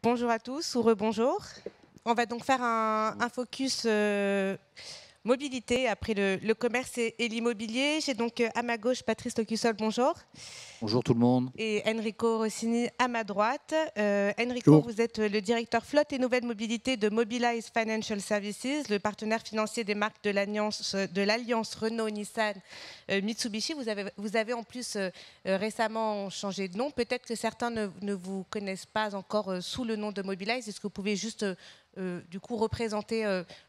Bonjour à tous ou rebonjour. On va donc faire un, focus euh, mobilité après le, commerce et, l'immobilier. J'ai donc euh, à ma gauche Patrice Locusol, bonjour. Bonjour tout le monde. Et Enrico Rossini à ma droite. Euh, Enrico, vous êtes euh, le directeur flotte et nouvelle mobilité de Mobilize Financial Services, le partenaire financier des marques de l'Alliance, de l'alliance Renault-Nissan Mitsubishi. Vous avez, vous avez en plus récemment changé de nom. Peut-être que certains ne vous connaissent pas encore sous le nom de Mobilize. Est-ce que vous pouvez juste, du coup, représenter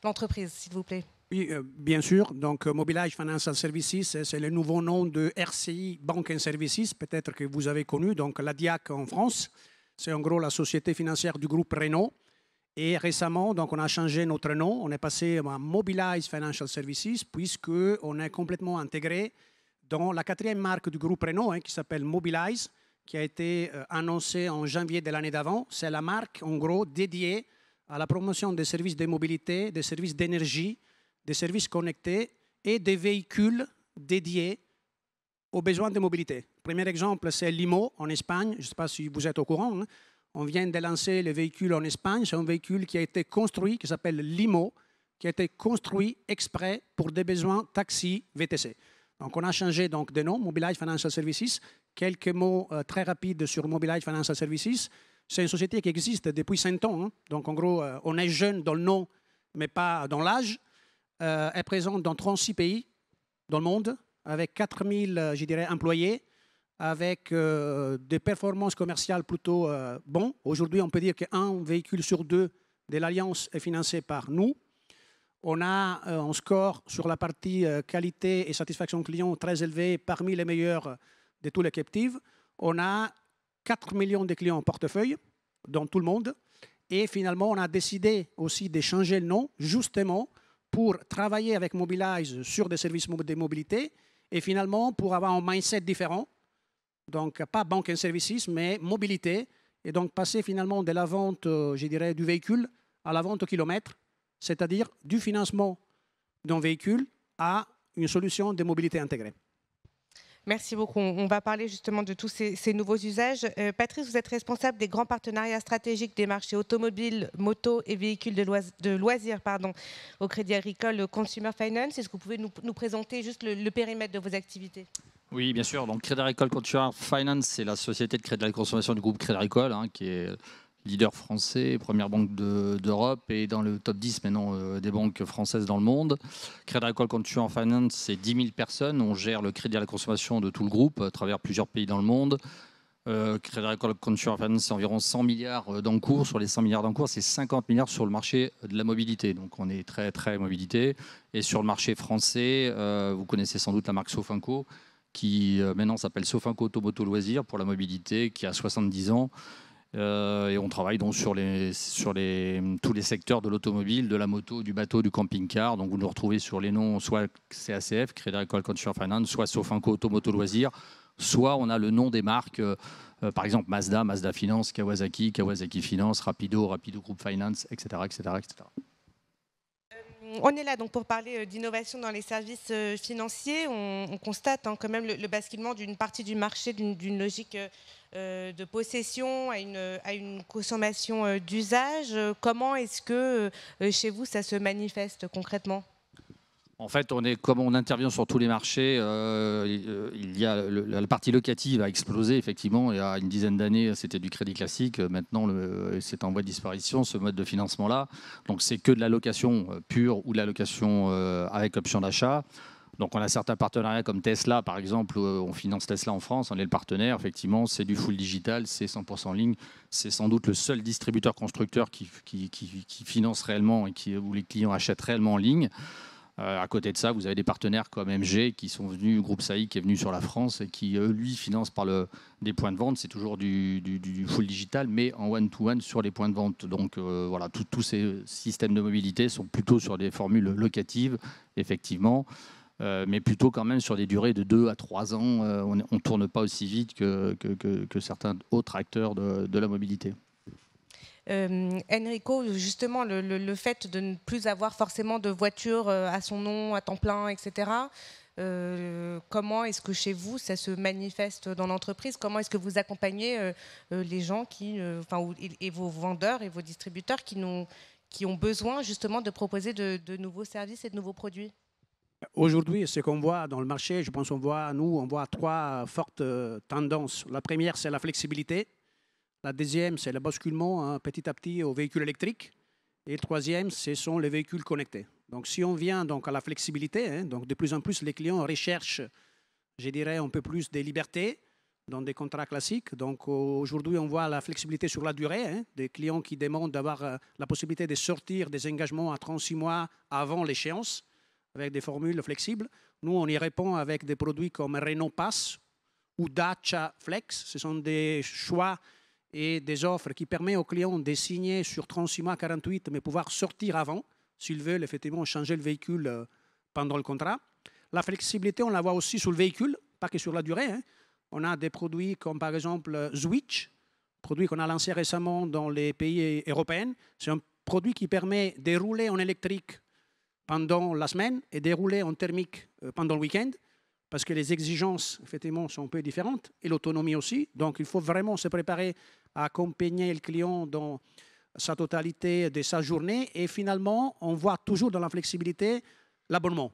l'entreprise, s'il vous plaît oui, euh, bien sûr. Donc, euh, Mobilize Financial Services, c'est le nouveau nom de RCI Bank Services, peut-être que vous avez connu, donc la DIAC en France. C'est en gros la société financière du groupe Renault. Et récemment, donc, on a changé notre nom. On est passé à Mobilize Financial Services, puisqu'on est complètement intégré dans la quatrième marque du groupe Renault, hein, qui s'appelle Mobilize, qui a été euh, annoncée en janvier de l'année d'avant. C'est la marque, en gros, dédiée à la promotion des services de mobilité, des services d'énergie, des services connectés et des véhicules dédiés aux besoins de mobilité. Premier exemple, c'est l'IMO en Espagne. Je ne sais pas si vous êtes au courant. Hein. On vient de lancer le véhicule en Espagne. C'est un véhicule qui a été construit, qui s'appelle l'IMO, qui a été construit exprès pour des besoins taxi VTC. Donc, on a changé donc, de nom, Mobilize Financial Services. Quelques mots euh, très rapides sur Mobilize Financial Services. C'est une société qui existe depuis 100 ans. Hein. Donc, en gros, euh, on est jeune dans le nom, mais pas dans l'âge. Euh, est présente dans 36 pays dans le monde, avec 4000, euh, je dirais, employés, avec euh, des performances commerciales plutôt bonnes. Aujourd'hui, on peut dire qu'un véhicule sur deux de l'Alliance est financé par nous. On a un score sur la partie qualité et satisfaction client très élevé, parmi les meilleurs de tous les captives. On a 4 millions de clients en portefeuille dans tout le monde. Et finalement, on a décidé aussi de changer le nom, justement, pour travailler avec Mobilize sur des services de mobilité et finalement pour avoir un mindset différent. Donc, pas banque et services, mais mobilité. Et donc, passer finalement de la vente, euh, je dirais, du véhicule à la vente au kilomètre, c'est-à-dire du financement d'un véhicule à une solution de mobilité intégrée. Merci beaucoup. On va parler justement de tous ces, nouveaux usages. Euh, Patrice, vous êtes responsable des grands partenariats stratégiques des marchés automobiles, moto et véhicules de loisirs, pardon, au Crédit Agricole Consumer Finance. Est-ce que vous pouvez nous, présenter juste le, périmètre de vos activités oui, bien sûr. Donc, Crédit Agricole Consumer Finance, c'est la société de crédit de la consommation du groupe Crédit Agricole, hein, qui est leader français, première banque d'Europe et dans le top 10 maintenant euh, des banques françaises dans le monde. Crédit Agricole Consumer Finance, c'est 10 000 personnes. On gère le crédit à la consommation de tout le groupe à travers plusieurs pays dans le monde. Euh, Crédit Agricole Consumer Finance, c'est environ 100 milliards euh, d'encours. Sur les 100 milliards d'encours, c'est 50 milliards sur le marché de la mobilité. Donc on est très, très mobilité. Et sur le marché français, euh, vous connaissez sans doute la marque Sofinco, qui maintenant s'appelle Sofinco Automoto Loisirs pour la mobilité, qui a 70 ans. Euh, et on travaille donc sur, les, sur les, tous les secteurs de l'automobile, de la moto, du bateau, du camping-car. Donc vous nous retrouvez sur les noms soit CACF, Crédit Agricole Consumer Finance, soit Sofinco Automoto Loisirs, soit on a le nom des marques, euh, euh, par exemple Mazda, Mazda Finance, Kawasaki, Kawasaki Finance, Rapido, Rapido Group Finance, etc. etc., etc. On est là donc pour parler d'innovation dans les services financiers. On, constate hein, quand même le, le basculement d'une partie du marché, d'une logique euh, de possession à une, à une consommation euh, d'usage. Euh, comment est-ce que chez vous ça se manifeste concrètement en fait, on est, comme on intervient sur tous les marchés, il y a la partie locative a explosé effectivement. Il y a une dizaine d'années, c'était du crédit classique. Maintenant, c'est en voie de disparition ce mode de financement-là. Donc, c'est que de la location pure ou de la location avec option d'achat. Donc on a certains partenariats comme Tesla, par exemple, euh, on finance Tesla en France, on est le partenaire. Effectivement, c'est du full digital, c'est 100% en ligne. C'est sans doute le seul distributeur constructeur qui, finance réellement et où les clients achètent réellement en ligne. Euh, à côté de ça, vous avez des partenaires comme MG qui sont venus, Groupe Saï qui est venu sur la France et qui, lui, finance par le, des points de vente. C'est toujours du, full digital, mais en one-to-one sur les points de vente. Donc euh, voilà, tous ces systèmes de mobilité sont plutôt sur des formules locatives, effectivement. Euh, mais plutôt quand même sur des durées de 2 à 3 ans. Euh, on ne tourne pas aussi vite que, que, certains autres acteurs de, de la mobilité. Euh, Enrico, justement, le, le, fait de ne plus avoir forcément de voiture à son nom, à temps plein, etc., comment est-ce que chez vous ça se manifeste dans l'entreprise Comment est-ce que vous accompagnez les gens qui, enfin, et vos vendeurs et vos distributeurs qui, ont, qui ont besoin justement de proposer de nouveaux services et de nouveaux produits Aujourd'hui, ce qu'on voit dans le marché, je pense qu'on voit, nous, on voit trois fortes euh, tendances. La première, c'est la flexibilité. La deuxième, c'est le basculement hein, petit à petit aux véhicules électriques. Et le troisième, ce sont les véhicules connectés. Donc, si on vient donc à la flexibilité, hein, donc de plus en plus, les clients recherchent, je dirais, un peu plus des libertés dans des contrats classiques. Donc, aujourd'hui, on voit la flexibilité sur la durée. Hein, des clients qui demandent d'avoir euh, la possibilité de sortir des engagements à 36 mois avant l'échéance avec des formules flexibles. Nous, on y répond avec des produits comme Renault Pass ou Dacia Flex. Ce sont des choix et des offres qui permettent aux clients de signer sur 36 mois 48, mais pouvoir sortir avant s'ils veulent effectivement changer le véhicule euh, pendant le contrat. La flexibilité, on la voit aussi sur le véhicule, pas que sur la durée. Hein. On a des produits comme par exemple euh, Switch, produit qu'on a lancé récemment dans les pays européens. C'est un produit qui permet de rouler en électrique pendant la semaine et déroulé en thermique euh, pendant le week-end, parce que les exigences, effectivement, sont un peu différentes, et l'autonomie aussi. Donc, il faut vraiment se préparer à accompagner le client dans sa totalité de sa journée. Et finalement, on voit toujours dans la flexibilité l'abonnement.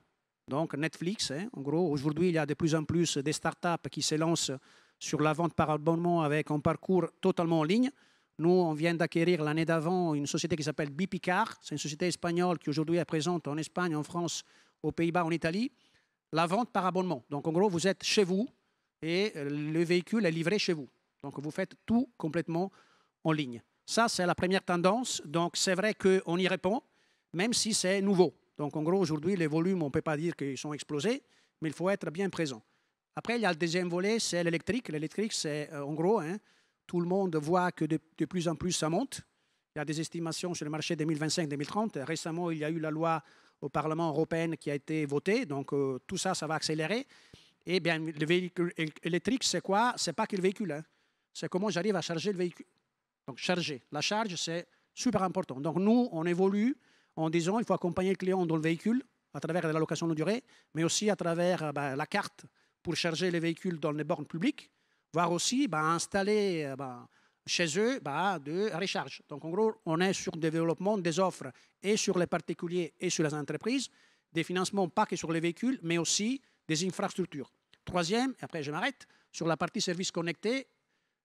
Donc, Netflix, hein, en gros, aujourd'hui, il y a de plus en plus des startups qui se lancent sur la vente par abonnement avec un parcours totalement en ligne. Nous, on vient d'acquérir l'année d'avant une société qui s'appelle Bipicar. C'est une société espagnole qui aujourd'hui est présente en Espagne, en France, aux Pays-Bas, en Italie. La vente par abonnement. Donc en gros, vous êtes chez vous et euh, le véhicule est livré chez vous. Donc vous faites tout complètement en ligne. Ça, c'est la première tendance. Donc c'est vrai qu'on y répond, même si c'est nouveau. Donc en gros, aujourd'hui, les volumes, on ne peut pas dire qu'ils sont explosés, mais il faut être bien présent. Après, il y a le deuxième volet, c'est l'électrique. L'électrique, c'est euh, en gros hein, tout le monde voit que de, plus en plus ça monte. Il y a des estimations sur le marché 2025-2030. Récemment, il y a eu la loi au Parlement européen qui a été votée. Donc, euh, tout ça, ça va accélérer. Et eh bien, le véhicule électrique, c'est quoi C'est pas que le véhicule. Hein. C'est comment j'arrive à charger le véhicule. Donc, charger. La charge, c'est super important. Donc, nous, on évolue en disant il faut accompagner le client dans le véhicule à travers la location de durée, mais aussi à travers bah, la carte pour charger les véhicules dans les bornes publiques voire aussi bah, installer euh, bah, chez eux bah, de recharge. Donc en gros, on est sur le développement des offres et sur les particuliers et sur les entreprises, des financements pas que sur les véhicules, mais aussi des infrastructures. Troisième, et après je m'arrête, sur la partie services connectés,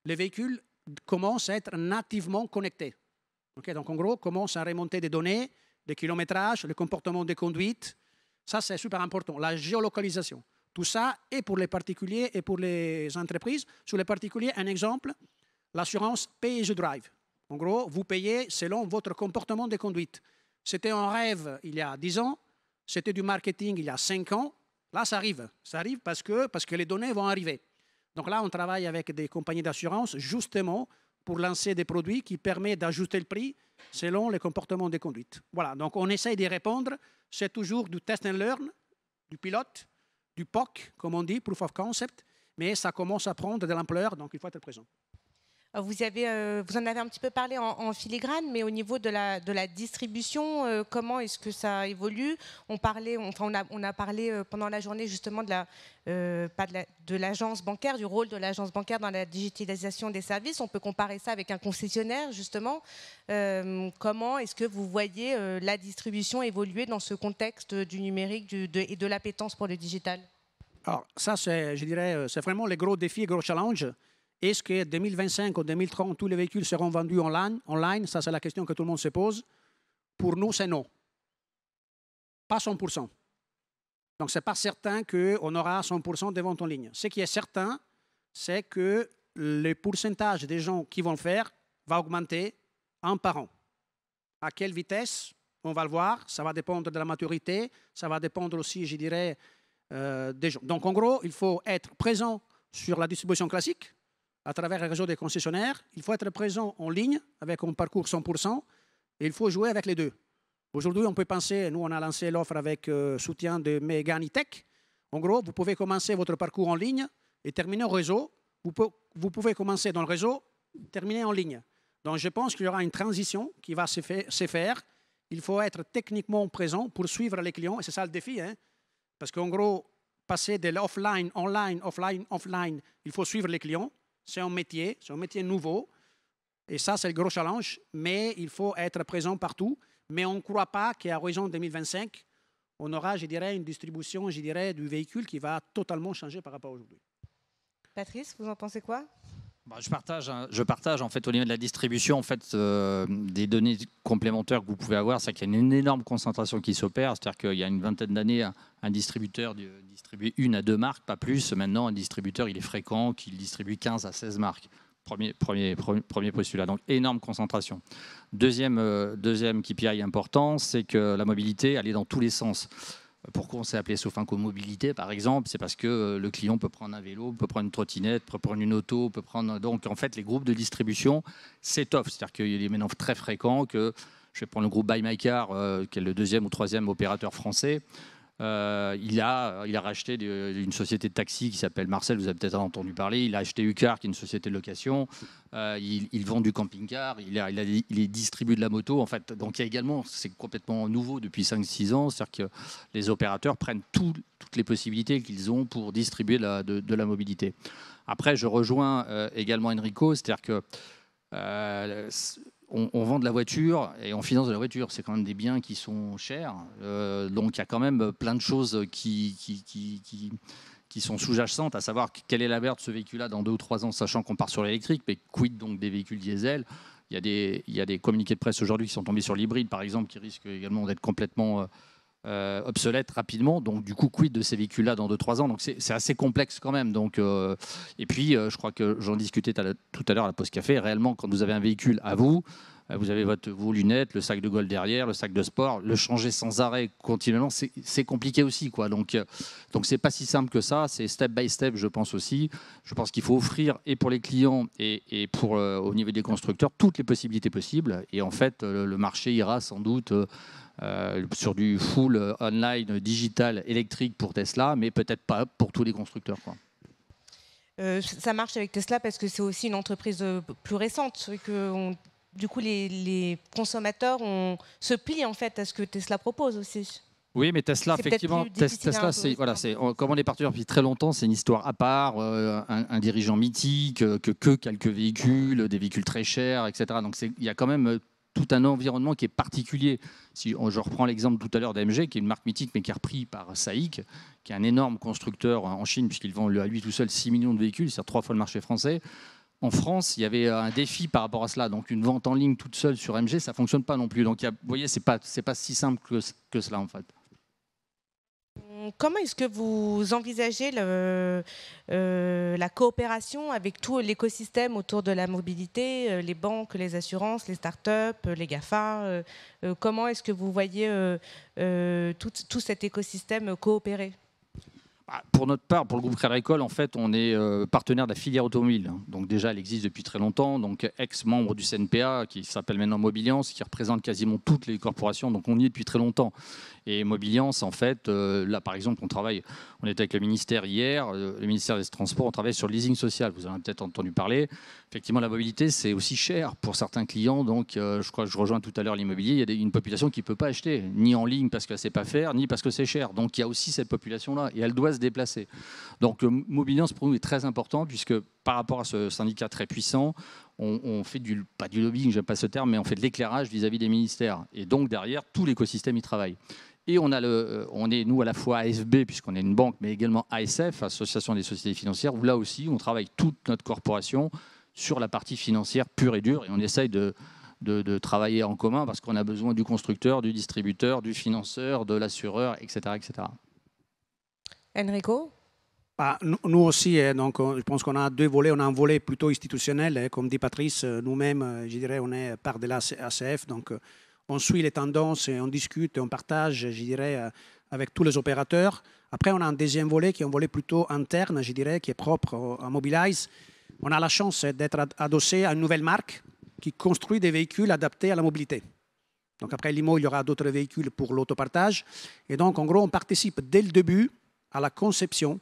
les véhicules commencent à être nativement connectés. ok donc en gros, commencent à remonter des données, des kilométrages, le comportement des conduites. Ça, c'est super important, la géolocalisation. Tout ça est pour les particuliers et pour les entreprises. Sur les particuliers, un exemple, l'assurance Pay as Drive. En gros, vous payez selon votre comportement de conduite. C'était un rêve il y a 10 ans, c'était du marketing il y a 5 ans. Là, ça arrive. Ça arrive parce que, parce que les données vont arriver. Donc là, on travaille avec des compagnies d'assurance justement pour lancer des produits qui permettent d'ajuster le prix selon les comportements de conduite. Voilà, donc on essaye d'y répondre. C'est toujours du test and learn, du pilote, du POC, comme on dit, Proof of Concept, mais ça commence à prendre de l'ampleur, donc il faut être présent. Euh, vous, avez, euh, vous en avez un petit peu parlé en, filigrane, mais au niveau de la, de la distribution, euh, comment est-ce que ça évolue on, parlait, enfin, on, a, parlé pendant la journée justement de la, pas de l'agence bancaire, du rôle de l'agence bancaire dans la digitalisation des services. On peut comparer ça avec un concessionnaire justement. comment est-ce que vous voyez la distribution évoluer dans ce contexte du numérique du, et de l'appétence pour le digital alors, ça, c'est, je dirais, euh, c'est vraiment les gros défis, le gros challenge. Est-ce que 2025 ou 2030, tous les véhicules seront vendus en online Ça, c'est la question que tout le monde se pose. Pour nous, c'est non. Pas 100%. Donc, ce n'est pas certain qu'on aura 100% de ventes en ligne. Ce qui est certain, c'est que le pourcentage des gens qui vont le faire va augmenter un par an. À quelle vitesse On va le voir. Ça va dépendre de la maturité. Ça va dépendre aussi, je dirais, euh, Donc en gros, il faut être présent sur la distribution classique à travers le réseau des concessionnaires, il faut être présent en ligne avec un parcours 100% et il faut jouer avec les deux. Aujourd'hui, on peut penser, nous on a lancé l'offre avec euh, soutien de Meganitech. En gros, vous pouvez commencer votre parcours en ligne et terminer au réseau. Vous, pouvez, commencer dans le réseau, terminer en ligne. Donc je pense qu'il y aura une transition qui va se, faire. Il faut être techniquement présent pour suivre les clients, et c'est ça le défi. Hein. Parce qu'en gros, passer de l'offline, online, offline, offline, il faut suivre les clients. C'est un métier, c'est un métier nouveau. Et ça, c'est le gros challenge. Mais il faut être présent partout. Mais on ne croit pas qu'à horizon 2025, on aura, je dirais, une distribution, je dirais, du véhicule qui va totalement changer par rapport à aujourd'hui. Patrice, vous en pensez quoi bah, je, partage, hein. je partage en fait au niveau de la distribution en fait euh, des données complémentaires que vous pouvez avoir, c'est qu'il y a une énorme concentration qui s'opère, c'est-à-dire qu'il y a une vingtaine d'années, un, distributeur distribuait une à deux marques, pas plus. Maintenant, un distributeur, il est fréquent qu'il distribue 15 à 16 marques. Premier, premier, premier postulat, donc énorme concentration. Deuxième, euh, deuxième KPI important, c'est que la mobilité, elle est dans tous les sens. Pourquoi on s'est appelé co Mobilité, par exemple C'est parce que euh, le client peut prendre un vélo, peut prendre une trottinette, peut prendre une auto, peut prendre. Donc, en fait, les groupes de distribution s'étoffent. C'est-à-dire qu'il y a très fréquents que je vais prendre le groupe Buy My Car, euh, qui est le deuxième ou troisième opérateur français. Euh, il, a, il a racheté euh, une société de taxi qui s'appelle Marcel, vous avez peut-être entendu parler. Il a acheté Ucar, qui est une société de location. Euh, il, vend du camping-car. Il, distribue de la moto. En fait, donc il y a également, c'est complètement nouveau depuis 5-6 ans, c'est-à-dire que les opérateurs prennent toutes les possibilités qu'ils ont pour distribuer de, la mobilité. Après, je rejoins également Enrico, c'est-à-dire que on, vend de la voiture et on finance de la voiture. C'est quand même des biens qui sont chers. Euh, donc il y a quand même plein de choses qui, sont sous-jacentes, à savoir quelle est la valeur de ce véhicule-là dans deux ou trois ans, sachant qu'on part sur l'électrique, mais quid donc des véhicules diesel il y a des communiqués de presse aujourd'hui qui sont tombés sur l'hybride, par exemple, qui risquent également d'être complètement euh, euh, obsolète rapidement. Donc, du coup, quid de ces véhicules-là dans 2-3 ans Donc, c'est assez complexe quand même. Donc, euh, et puis, euh, je crois que j'en discutais tout à l'heure à la pause café. Réellement, quand vous avez un véhicule à vous, euh, vous avez votre, vos lunettes, le sac de golf derrière, le sac de sport. Le changer sans arrêt continuellement, c'est compliqué aussi. Quoi. Donc, euh, donc c'est pas si simple que ça. C'est step by step, je pense aussi. Je pense qu'il faut offrir et pour les clients et, pour euh, au niveau des constructeurs toutes les possibilités possibles. Et en fait, le, marché ira sans doute. sur du full online digital électrique pour Tesla, mais peut-être pas pour tous les constructeurs. ça marche avec Tesla parce que c'est aussi une entreprise plus récente, que du coup, les, consommateurs se plient en fait à ce que Tesla propose aussi. Oui, mais Tesla, effectivement, Tesla, c'est voilà, c'est comme on est parti depuis très longtemps, c'est une histoire à part, euh, un, dirigeant mythique, euh, que, que quelques véhicules, des véhicules très chers, etc. Donc il y a quand même euh, tout un environnement qui est particulier. Si on, je reprends l'exemple tout à l'heure d'AMG, qui est une marque mythique, mais qui est repris par SAIC, qui est un énorme constructeur en Chine, puisqu'ils vend à lui tout seul 6 millions de véhicules, c'est trois fois le marché français en France, il y avait un défi par rapport à cela. Donc une vente en ligne toute seule sur MG, ça ne fonctionne pas non plus. Donc vous voyez, ce n'est pas, pas si simple que, cela en fait. Comment est-ce que vous envisagez euh, la coopération avec tout l'écosystème autour de la mobilité, euh, les banques, les assurances, les start-up, euh, les GAFA Comment est-ce que vous voyez tout, cet écosystème coopérer ah, pour notre part, pour le groupe Crédit Agricole, en fait, on est euh, partenaire de la filière automobile. Donc déjà, elle existe depuis très longtemps. Donc ex-membre du CNPA, qui s'appelle maintenant Mobiliance, qui représente quasiment toutes les corporations. Donc on y est depuis très longtemps. Et Mobiliance, en fait, euh, là, par exemple, on travaille, on était avec le ministère hier, euh, le ministère des Transports, on travaille sur le leasing social. Vous en avez peut-être entendu parler. Effectivement, la mobilité, c'est aussi cher pour certains clients. Donc, euh, je crois que je rejoins tout à l'heure l'immobilier. Il y a une population qui ne peut pas acheter, ni en ligne parce qu'elle ne sait pas faire, ni parce que c'est cher. Donc, il y a aussi cette population-là et elle doit se déplacer. Donc, Mobiliance, pour nous, est très important puisque par rapport à ce syndicat très puissant, on, on fait du, pas du lobbying, j'aime pas ce terme, mais on fait de l'éclairage vis-à-vis des ministères. Et donc derrière, tout l'écosystème y travaille. Et on, a le, euh, on est, nous, à la fois AFB, puisqu'on est une banque, mais également ASF, Association des sociétés financières, où là aussi, on travaille toute notre corporation sur la partie financière pure et dure, et on essaye de, de, travailler en commun, parce qu'on a besoin du constructeur, du distributeur, du financeur, de l'assureur, etc., etc. Enrico bah, nous aussi, hein, donc, euh, je pense qu'on a deux volets. On a un volet plutôt institutionnel, hein, comme dit Patrice, euh, nous-mêmes, je dirais, on est part de l'ACF, donc on suit les tendances et on discute et on partage, je dirais, euh, avec tous les opérateurs. Après, on a un deuxième volet qui est un volet plutôt interne, je dirais, qui est propre à Mobilize. On a la chance d'être adossé à une nouvelle marque qui construit des véhicules adaptés à la mobilité. Donc après Limo, il y aura d'autres véhicules pour l'autopartage. Et donc, en gros, on participe dès le début à la conception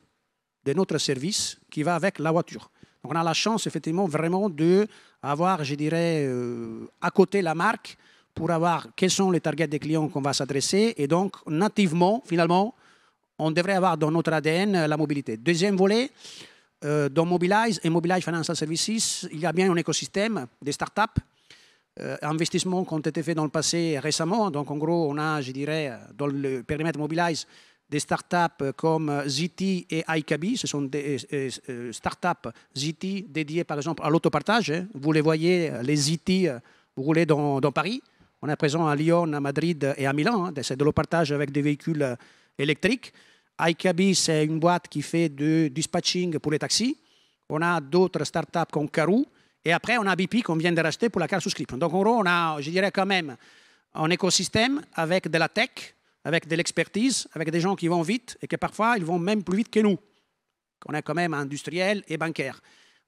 de notre service qui va avec la voiture. Donc on a la chance, effectivement, vraiment d'avoir, je dirais, euh, à côté la marque pour avoir quels sont les targets des clients qu'on va s'adresser. Et donc, nativement, finalement, on devrait avoir dans notre ADN euh, la mobilité. Deuxième volet, euh, dans Mobilize et Mobilize Financial Services, il y a bien un écosystème des startups, euh, investissements qui ont été faits dans le passé récemment. Donc, en gros, on a, je dirais, euh, dans le périmètre Mobilize, des startups comme ZT et iCabi. Ce sont des startups ZT dédiées, par exemple, à l'autopartage. Hein. Vous les voyez, les ZT vous dans, dans Paris. On est présent à Lyon, à Madrid et à Milan. Hein. C'est de le partage avec des véhicules euh, électriques. iCabi, c'est une boîte qui fait du dispatching pour les taxis. On a d'autres startups comme Carou. Et après, on a BP qu'on vient de racheter pour la carte souscription. Donc, en gros, on a, je dirais quand même, un écosystème avec de la tech, avec de l'expertise, avec des gens qui vont vite et que parfois, ils vont même plus vite que nous. On est quand même industriel et bancaire.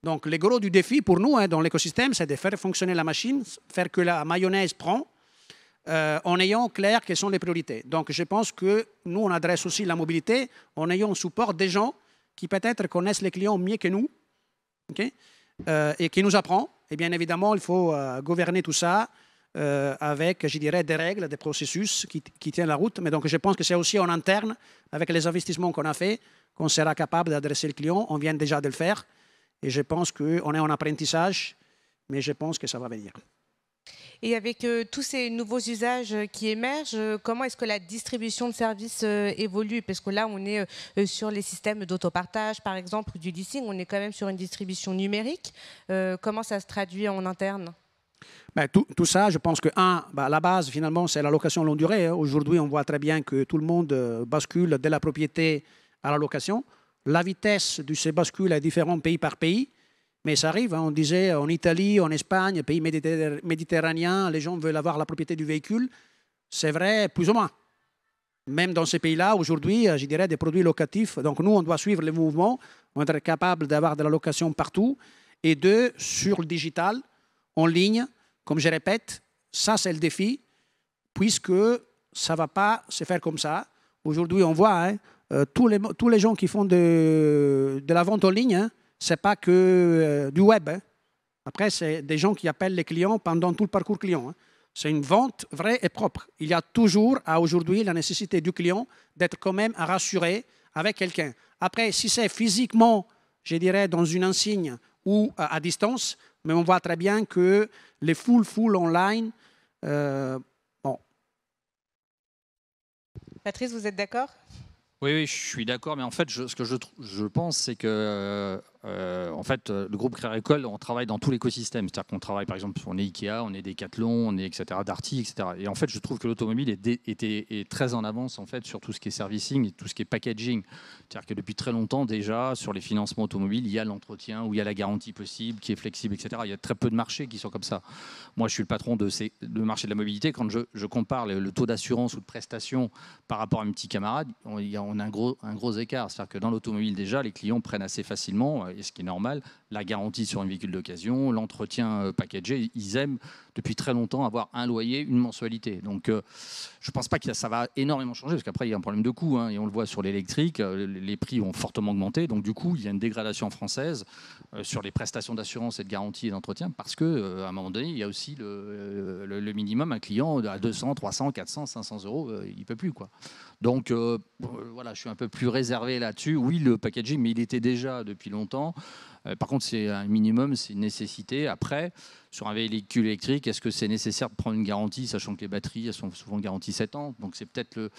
Donc, le gros du défi pour nous hein, dans l'écosystème, c'est de faire fonctionner la machine, faire que la mayonnaise prend euh, en ayant clair quelles sont les priorités. Donc je pense que nous, on adresse aussi la mobilité en ayant au support des gens qui peut-être connaissent les clients mieux que nous euh, et qui nous apprend. Et bien évidemment, il faut euh, gouverner tout ça avec, je dirais, des règles, des processus qui, qui tiennent la route. Mais donc je pense que c'est aussi en interne, avec les investissements qu'on a faits, qu'on sera capable d'adresser le client. On vient déjà de le faire. Et je pense qu'on est en apprentissage, mais je pense que ça va venir. Et avec euh, tous ces nouveaux usages euh, qui émergent, euh, comment est-ce que la distribution de services évolue Parce que là, on est sur les systèmes d'autopartage, par exemple, du leasing, on est quand même sur une distribution numérique. comment ça se traduit en interne ben, tout, ça, je pense que, un, ben, la base, finalement, c'est la location longue durée. Hein. Aujourd'hui, on voit très bien que tout le monde bascule de la propriété à la location. La vitesse de ces bascules est différente pays par pays. Mais ça arrive, hein. on disait euh, en Italie, en Espagne, pays méditerranéens, les gens veulent avoir la propriété du véhicule. C'est vrai, plus ou moins. Même dans ces pays-là, aujourd'hui, euh, je dirais des produits locatifs. Donc nous, on doit suivre les mouvements, on être capable d'avoir de la location partout. Et de, sur le digital, en ligne, comme je répète, ça c'est le défi, puisque ça ne va pas se faire comme ça. Aujourd'hui, on voit hein, euh, tous, les, tous les gens qui font de, de la vente en ligne. Hein, ce n'est pas que euh, du web. Hein. Après, c'est des gens qui appellent les clients pendant tout le parcours client. Hein. C'est une vente vraie et propre. Il y a toujours, à aujourd'hui, la nécessité du client d'être quand même rassuré avec quelqu'un. Après, si c'est physiquement, je dirais, dans une insigne ou à distance, mais on voit très bien que les full, full online, euh, bon. Patrice, vous êtes d'accord oui, je suis d'accord, mais en fait, ce que je, je pense, c'est que euh, euh, en fait, euh, le groupe Créer École, on travaille dans tout l'écosystème. C'est-à-dire qu'on travaille, par exemple, on est Ikea, on est Decathlon, on est etc., Darty, etc. Et en fait, je trouve que l'automobile est, très en avance en fait sur tout ce qui est servicing et tout ce qui est packaging. C'est-à-dire que depuis très longtemps déjà, sur les financements automobiles, il y a l'entretien où il y a la garantie possible, qui est flexible, etc. Il y a très peu de marchés qui sont comme ça. Moi, je suis le patron de ces, marché de la mobilité. Quand je, compare le, taux d'assurance ou de prestation par rapport à mes petits camarades, on, a un gros, un gros écart. C'est-à-dire que dans l'automobile déjà, les clients prennent assez facilement et ce qui est normal, la garantie sur un véhicule d'occasion, l'entretien euh, packagé. Ils aiment depuis très longtemps avoir un loyer, une mensualité. Donc euh, je ne pense pas que ça va énormément changer, parce qu'après il y a un problème de coût, hein, et on le voit sur l'électrique, euh, les prix ont fortement augmenté. Donc du coup, il y a une dégradation française sur les prestations d'assurance et de garantie et d'entretien, parce qu'à un moment donné, il y a aussi le, minimum, un client à 200, 300, 400, 500 euros, il ne peut plus. quoi. Donc voilà, je suis un peu plus réservé là-dessus. Oui, le packaging, mais il était déjà depuis longtemps. Euh, par contre, c'est un minimum, c'est une nécessité. Après, sur un véhicule électrique, est-ce que c'est nécessaire de prendre une garantie, sachant que les batteries elles sont souvent garanties 7 ans Donc c'est peut-être le,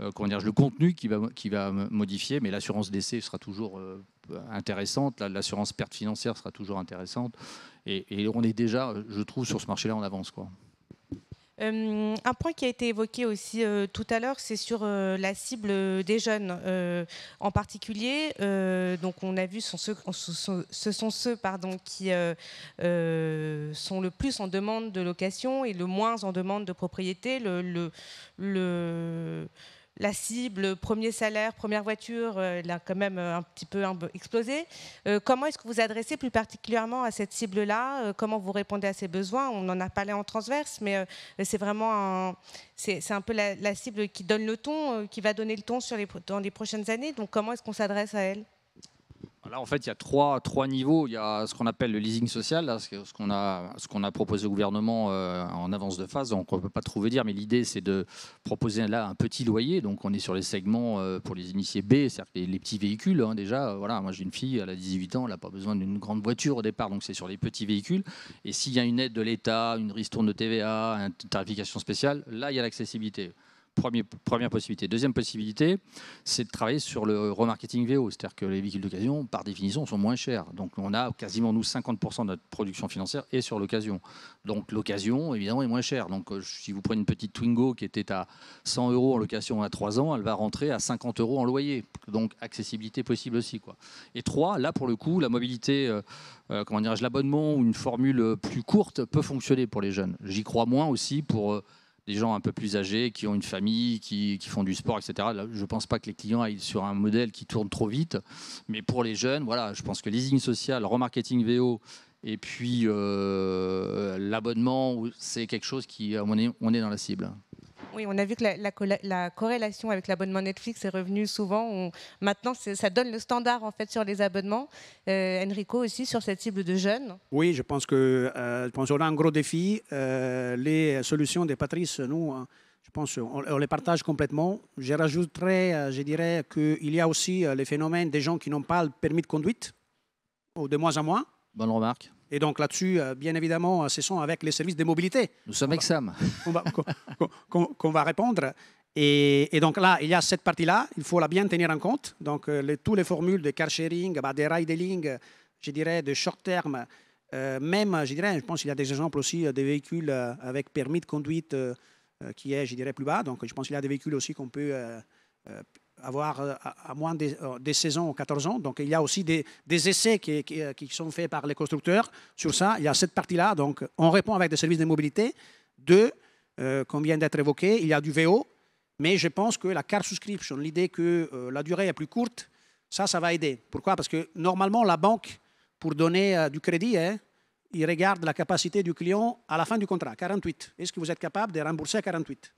euh, comment dire, le contenu qui va, qui va modifier, mais l'assurance décès sera toujours euh, intéressante, l'assurance perte financière sera toujours intéressante. Et, on est déjà, je trouve, sur ce marché-là en avance. quoi. Euh, un point qui a été évoqué aussi euh, tout à l'heure, c'est sur euh, la cible des jeunes en particulier. donc on a vu, sont ce sont ceux pardon, qui sont le plus en demande de location et le moins en demande de propriété la cible, premier salaire, première voiture, euh, elle a quand même euh, un petit peu explosé. Euh, comment est-ce que vous adressez plus particulièrement à cette cible-là Comment vous répondez à ses besoins On en a parlé en transverse, mais c'est vraiment c'est un peu la, cible qui donne le ton, qui va donner le ton dans les prochaines années. Donc comment est-ce qu'on s'adresse à elle en fait, il y a trois, niveaux. Il y a ce qu'on appelle le leasing social, ce qu'on a, proposé au gouvernement euh, en avance de phase. Donc, on ne peut pas trouver dire, mais l'idée, c'est de proposer là un petit loyer. Donc, on est sur les segments euh, pour les initiés B, cest les, petits véhicules. Hein, déjà, euh, voilà, moi, j'ai une fille, elle a 18 ans, elle n'a pas besoin d'une grande voiture au départ. Donc, c'est sur les petits véhicules. Et s'il y a une aide de l'État, une ristourne de TVA, une tarification spéciale, là, il y a l'accessibilité. Premier, première possibilité. Deuxième possibilité, c'est de travailler sur le remarketing VO, c'est-à-dire que les véhicules d'occasion, par définition, sont moins chers. Donc on a quasiment, nous, 50% de notre production financière est sur l'occasion. Donc l'occasion, évidemment, est moins chère. Donc euh, si vous prenez une petite Twingo qui était à 100 euros en location à 3 ans, elle va rentrer à 50 euros en loyer. Donc accessibilité possible aussi. Quoi. Et trois, là, pour le coup, la mobilité, euh, euh, comment dirais-je, l'abonnement ou une formule plus courte peut fonctionner pour les jeunes. J'y crois moins aussi pour les gens un peu plus âgés, qui ont une famille, qui, font du sport, etc. je ne pense pas que les clients aillent sur un modèle qui tourne trop vite. Mais pour les jeunes, voilà, je pense que leasing social, remarketing VO et puis euh, l'abonnement, c'est quelque chose qui, on est dans la cible. Oui, on a vu que la, corrélation avec l'abonnement Netflix est revenue souvent. maintenant, ça donne le standard en fait sur les abonnements. Euh, Enrico aussi sur cette cible de jeunes. Oui, je pense que je euh, pense qu'on a un gros défi. Euh, les solutions de Patrice, nous, hein, je pense, on, les partage complètement. Je rajouterais, je dirais qu'il y a aussi les phénomènes des gens qui n'ont pas le permis de conduite, ou de moins en moins. Bonne remarque. Et donc là-dessus, euh, bien évidemment, euh, ce sont avec les services de mobilité. Nous sommes avec Sam. Qu'on va, répondre. Et, donc là, il y a cette partie-là, il faut la bien tenir en compte. Donc, euh, les, toutes les formules de car sharing, bah, de ride je dirais, de short term, même, je dirais, je pense qu'il y a des exemples aussi des véhicules avec permis de conduite qui est, je dirais, plus bas. Donc, je pense qu'il y a des véhicules aussi qu'on peut avoir euh, à moins des, euh, des saisons ou 14 ans. Donc il y a aussi des, des essais qui, euh, qui, sont faits par les constructeurs sur ça. Il y a cette partie-là. Donc on répond avec des services de mobilité. Deux, comme vient d'être évoqué, il y a du VO. Mais je pense que la car subscription, l'idée que la durée est plus courte, ça, ça va aider. Pourquoi Parce que normalement, la banque, pour donner du crédit, hein, il regarde la capacité du client à la fin du contrat, 48. Est-ce que vous êtes capable de rembourser à 48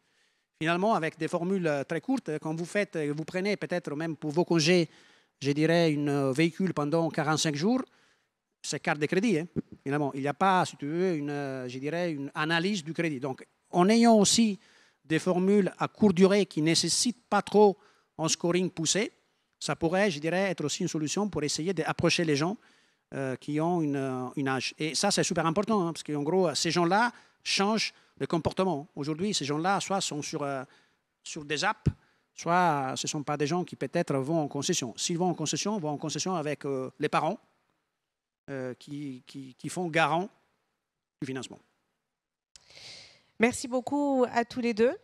finalement, avec des formules euh, très courtes, euh, quand vous faites, euh, vous prenez peut-être même pour vos congés, je dirais, un véhicule pendant 45 jours, c'est carte de crédit. Hein. Finalement, il n'y a pas, si tu veux, une, je dirais, une analyse du crédit. Donc, en ayant aussi des formules à courte durée qui ne nécessitent pas trop un scoring poussé, ça pourrait, je dirais, être aussi une solution pour essayer d'approcher les gens qui ont une, âge. Et ça, c'est super important, hein, parce qu'en gros, ces gens-là changent le comportement. Aujourd'hui, ces gens-là, soit sont sur, euh, sur des apps, soit euh, ce ne sont pas des gens qui peut-être vont en concession. S'ils vont en concession, vont en concession avec euh, les parents qui, qui, font garant du financement. Merci beaucoup à tous les deux.